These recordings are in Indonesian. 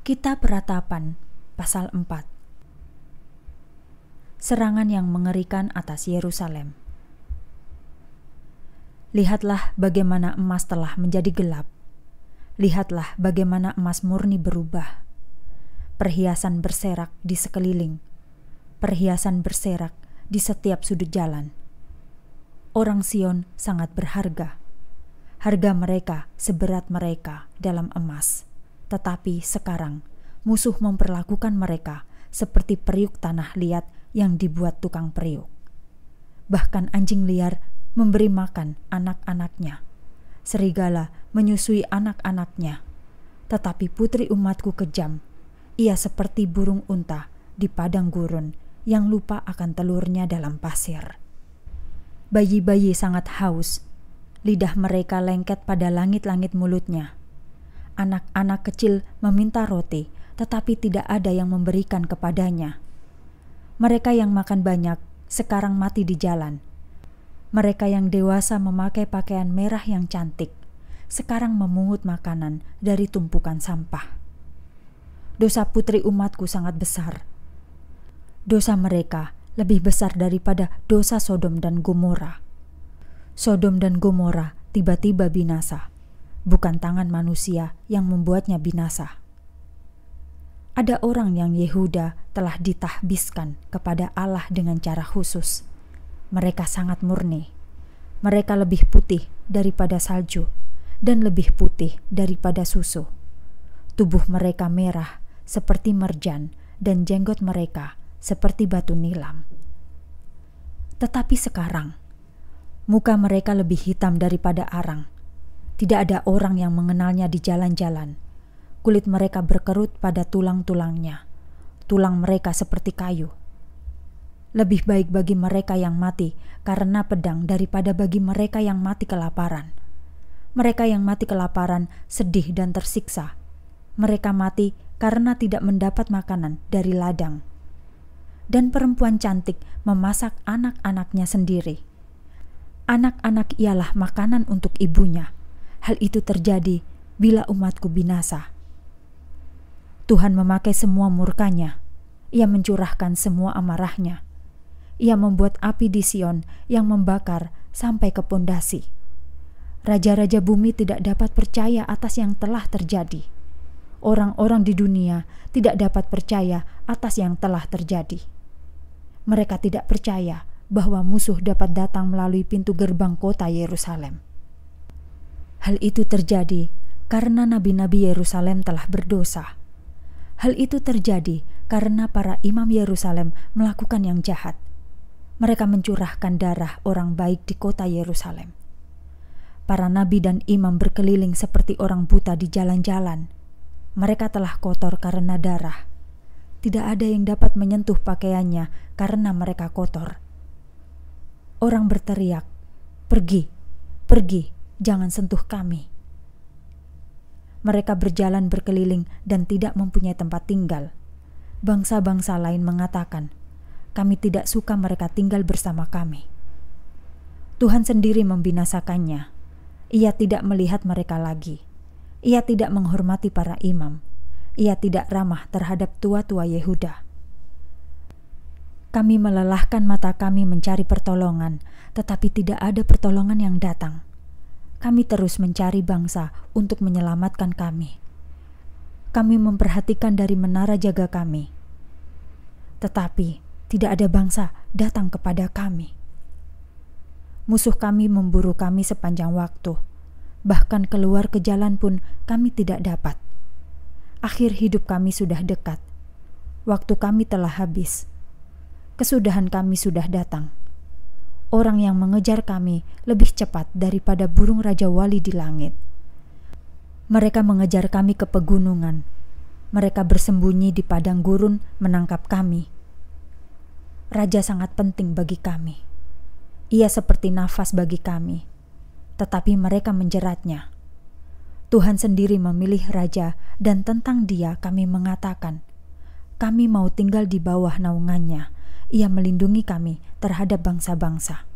Kitab Peratapan, pasal 4 Serangan yang mengerikan atas Yerusalem Lihatlah bagaimana emas telah menjadi gelap. Lihatlah bagaimana emas murni berubah. Perhiasan berserak di sekeliling. Perhiasan berserak di setiap sudut jalan. Orang Sion sangat berharga. Harga mereka seberat mereka dalam emas. Tetapi sekarang, musuh memperlakukan mereka seperti periuk tanah liat yang dibuat tukang periuk. Bahkan anjing liar memberi makan anak-anaknya. Serigala menyusui anak-anaknya. Tetapi putri umatku kejam. Ia seperti burung unta di padang gurun yang lupa akan telurnya dalam pasir. Bayi-bayi sangat haus. Lidah mereka lengket pada langit-langit mulutnya anak-anak kecil meminta roti, tetapi tidak ada yang memberikan kepadanya. Mereka yang makan banyak sekarang mati di jalan. Mereka yang dewasa memakai pakaian merah yang cantik sekarang memungut makanan dari tumpukan sampah. Dosa putri umatku sangat besar. Dosa mereka lebih besar daripada dosa Sodom dan Gomora. Sodom dan Gomora tiba-tiba binasa bukan tangan manusia yang membuatnya binasa. Ada orang yang Yehuda telah ditahbiskan kepada Allah dengan cara khusus. Mereka sangat murni. Mereka lebih putih daripada salju dan lebih putih daripada susu. Tubuh mereka merah seperti merjan dan jenggot mereka seperti batu nilam. Tetapi sekarang, muka mereka lebih hitam daripada arang tidak ada orang yang mengenalnya di jalan-jalan. Kulit mereka berkerut pada tulang-tulangnya. Tulang mereka seperti kayu. Lebih baik bagi mereka yang mati karena pedang daripada bagi mereka yang mati kelaparan. Mereka yang mati kelaparan sedih dan tersiksa. Mereka mati karena tidak mendapat makanan dari ladang dan perempuan cantik memasak anak-anaknya sendiri. Anak-anak ialah makanan untuk ibunya. Hal itu terjadi bila umatku binasa. Tuhan memakai semua murkanya. Ia mencurahkan semua amarahnya. Ia membuat api di Sion yang membakar sampai ke pondasi. Raja-raja bumi tidak dapat percaya atas yang telah terjadi. Orang-orang di dunia tidak dapat percaya atas yang telah terjadi. Mereka tidak percaya bahwa musuh dapat datang melalui pintu gerbang kota Yerusalem. Hal itu terjadi karena nabi-nabi Yerusalem telah berdosa. Hal itu terjadi karena para imam Yerusalem melakukan yang jahat. Mereka mencurahkan darah orang baik di kota Yerusalem. Para nabi dan imam berkeliling seperti orang buta di jalan-jalan. Mereka telah kotor karena darah. Tidak ada yang dapat menyentuh pakaiannya karena mereka kotor. Orang berteriak, "Pergi, pergi!" jangan sentuh kami. Mereka berjalan berkeliling dan tidak mempunyai tempat tinggal. Bangsa-bangsa lain mengatakan, "Kami tidak suka mereka tinggal bersama kami." Tuhan sendiri membinasakannya. Ia tidak melihat mereka lagi. Ia tidak menghormati para imam. Ia tidak ramah terhadap tua-tua Yehuda. Kami melelahkan mata kami mencari pertolongan, tetapi tidak ada pertolongan yang datang kami terus mencari bangsa untuk menyelamatkan kami. Kami memperhatikan dari menara jaga kami, tetapi tidak ada bangsa datang kepada kami. Musuh kami memburu kami sepanjang waktu, bahkan keluar ke jalan pun kami tidak dapat. Akhir hidup kami sudah dekat, waktu kami telah habis, kesudahan kami sudah datang orang yang mengejar kami lebih cepat daripada burung raja wali di langit. Mereka mengejar kami ke pegunungan. Mereka bersembunyi di padang gurun menangkap kami. Raja sangat penting bagi kami. Ia seperti nafas bagi kami, tetapi mereka menjeratnya. Tuhan sendiri memilih raja dan tentang dia kami mengatakan, kami mau tinggal di bawah naungannya ia melindungi kami terhadap bangsa-bangsa.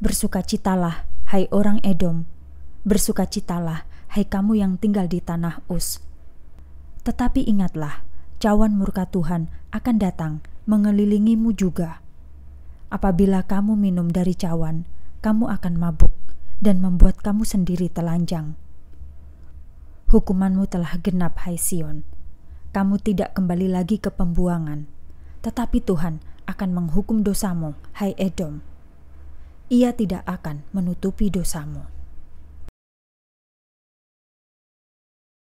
Bersukacitalah, hai orang Edom. Bersukacitalah, hai kamu yang tinggal di tanah Us. Tetapi ingatlah, cawan murka Tuhan akan datang mengelilingimu juga. Apabila kamu minum dari cawan, kamu akan mabuk dan membuat kamu sendiri telanjang. Hukumanmu telah genap, hai Sion. Kamu tidak kembali lagi ke pembuangan tetapi Tuhan akan menghukum dosamu, hai Edom. Ia tidak akan menutupi dosamu.